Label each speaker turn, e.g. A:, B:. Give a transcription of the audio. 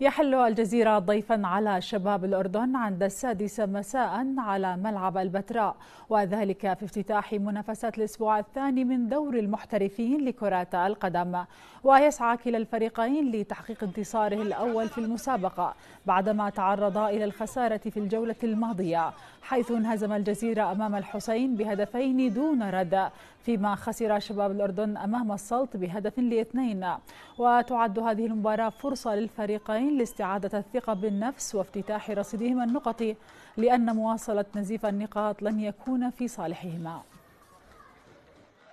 A: يحل الجزيرة ضيفا على شباب الأردن عند السادسة مساء على ملعب البتراء وذلك في افتتاح منافسة الأسبوع الثاني من دور المحترفين لكرة القدم ويسعى كلا الفريقين لتحقيق انتصاره الأول في المسابقة بعدما تعرضا إلى الخسارة في الجولة الماضية حيث انهزم الجزيرة أمام الحسين بهدفين دون رد فيما خسر شباب الأردن أمام السلط بهدف لاثنين وتعد هذه المباراة فرصة للفريقين المستمعين لاستعادة الثقة بالنفس وافتتاح رصيدهما النقطي لأن مواصلة نزيف النقاط لن يكون في صالحهما